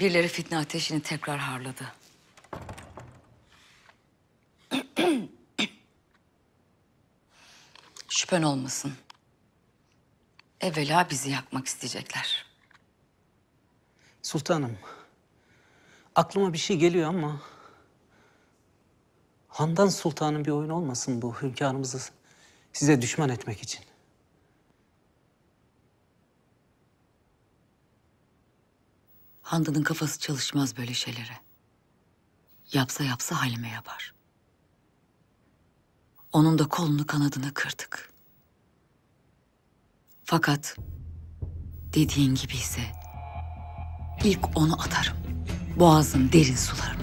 Birileri fitne ateşini tekrar harladı. Şüphen olmasın. Evvela bizi yakmak isteyecekler. Sultanım, aklıma bir şey geliyor ama... Handan Sultan'ın bir oyun olmasın bu hünkârımızı size düşman etmek için. Handan'ın kafası çalışmaz böyle şeylere. Yapsa yapsa Halime yapar. Onun da kolunu kanadını kırdık. Fakat dediğin gibi ise ilk onu atarım. Boğazın derin sularına.